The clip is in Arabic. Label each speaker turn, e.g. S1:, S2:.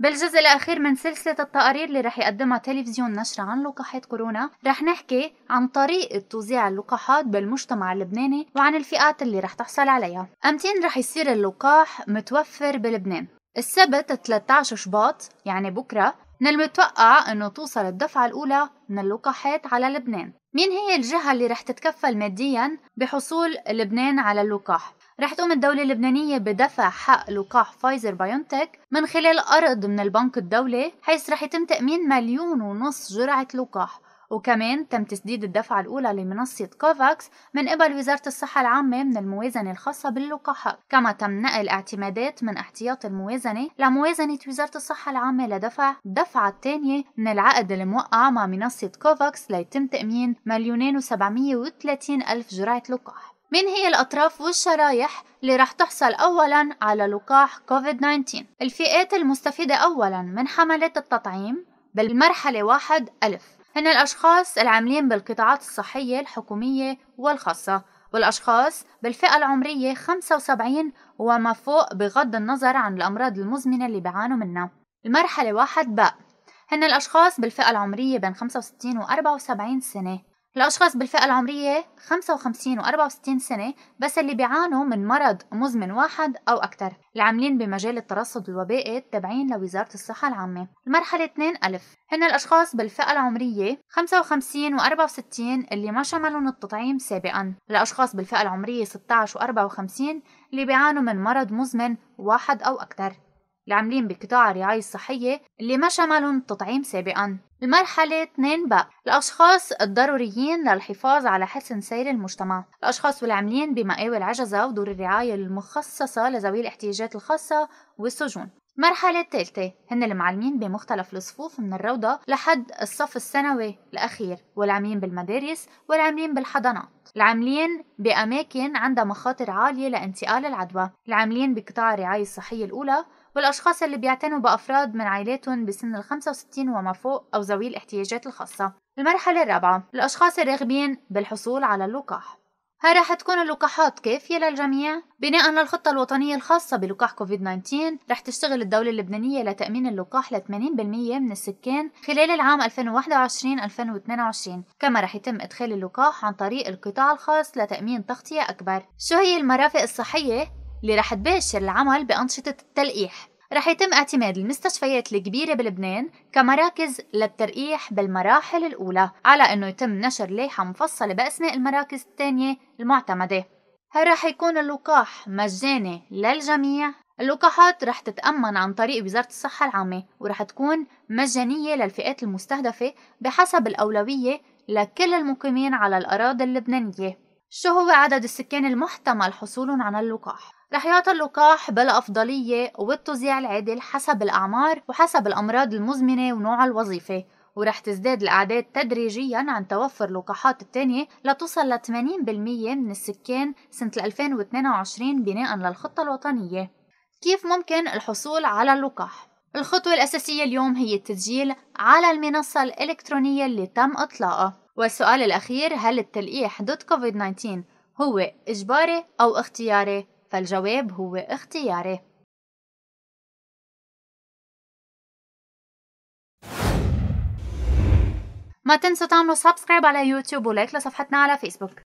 S1: بالجزء الأخير من سلسلة التقارير اللي رح يقدمها تلفزيون نشرة عن لقاحات كورونا رح نحكي عن طريقة توزيع اللقاحات بالمجتمع اللبناني وعن الفئات اللي رح تحصل عليها أمتين رح يصير اللقاح متوفر بلبنان السبت 13 شباط يعني بكرة من المتوقع أنه توصل الدفعة الأولى من اللقاحات على لبنان مين هي الجهة اللي رح تتكفل ماديا بحصول لبنان على اللقاح؟ رح تقوم الدولة اللبنانية بدفع حق لقاح فايزر بايونتك من خلال قرض من البنك الدولي حيث رح يتم تأمين مليون ونص جرعة لقاح وكمان تم تسديد الدفعة الأولى لمنصة كوفاكس من قبل وزارة الصحة العامة من الموازنة الخاصة باللقاحات، كما تم نقل اعتمادات من احتياط الموازنة لموازنة وزارة الصحة العامة لدفع الدفعة الثانية من العقد الموقع مع منصة كوفاكس ليتم تأمين مليونين وسبعمية وثلاثين ألف جرعة لقاح. مين هي الأطراف والشرايح اللي رح تحصل أولاً على لقاح كوفيد-19 الفئات المستفيدة أولاً من حملة التطعيم بالمرحلة واحد ألف هن الأشخاص العاملين بالقطاعات الصحية الحكومية والخاصة والأشخاص بالفئة العمرية 75 وما فوق بغض النظر عن الأمراض المزمنة اللي بيعانوا منها المرحلة واحد باء هن الأشخاص بالفئة العمرية بين 65 و 74 سنة الأشخاص بالفئة العمرية 55 و 64 سنة بس اللي بيعانوا من مرض مزمن واحد أو أكثر العاملين بمجال الترصد الوبائي التابعين لوزارة الصحة العامة المرحلة 2 ألف هن الأشخاص بالفئة العمرية 55 و 64 اللي ما شملهم التطعيم سابقا الأشخاص بالفئة العمرية 16 و 54 اللي بيعانوا من مرض مزمن واحد أو أكثر العاملين بقطاع الرعاية الصحية اللي ما شملهم التطعيم سابقا المرحلة 2 ب الأشخاص الضروريين للحفاظ على حسن سير المجتمع الأشخاص والعاملين بمقاوي العجزة ودور الرعاية المخصصة لذوي الاحتياجات الخاصة والسجون المرحلة الثالثة هن المعلمين بمختلف الصفوف من الروضة لحد الصف الثانوي الأخير والعاملين بالمدارس والعاملين بالحضانات العاملين بأماكن عندها مخاطر عالية لانتقال العدوى العاملين بقطاع الرعاية الصحية الأولى والأشخاص اللي بيعتنوا بأفراد من عائلاتهم بسن ال 65 وما فوق أو ذوي الاحتياجات الخاصة. المرحلة الرابعة الأشخاص الراغبين بالحصول على اللقاح هل رح تكون اللقاحات كافية للجميع بناء على الخطة الوطنية الخاصة بلقاح كوفيد 19 رح تشتغل الدولة اللبنانية لتأمين اللقاح ل 80% من السكان خلال العام 2021-2022 كما رح يتم إدخال اللقاح عن طريق القطاع الخاص لتأمين تغطية أكبر شو هي المرافق الصحية اللي رح تباشر العمل بأنشطة التلقيح رح يتم اعتماد المستشفيات الكبيرة بلبنان كمراكز للترقيح بالمراحل الأولى على أنه يتم نشر لائحة مفصلة بأسماء المراكز الثانية المعتمدة هل رح يكون اللقاح مجاني للجميع اللقاحات رح تتأمن عن طريق وزارة الصحة العامة ورح تكون مجانية للفئات المستهدفة بحسب الأولوية لكل المقيمين على الأراضي اللبنانية شو هو عدد السكان المحتمل حصولهم على اللقاح؟ رح يعطى اللقاح بالأفضلية والتوزيع العادل حسب الأعمار وحسب الأمراض المزمنة ونوع الوظيفة ورح تزداد الأعداد تدريجيا عن توفر لقاحات التانية لتوصل ل 80% من السكان سنة 2022 بناء للخطة الوطنية كيف ممكن الحصول على اللقاح؟ الخطوة الأساسية اليوم هي التسجيل على المنصة الإلكترونية اللي تم إطلاقها والسؤال الأخير هل التلقيح ضد كوفيد 19 هو إجباري أو اختياري؟ فالجواب هو اختياري ما تنسوا تعملوا سبسكرايب على يوتيوب ولايك لصفحتنا على فيسبوك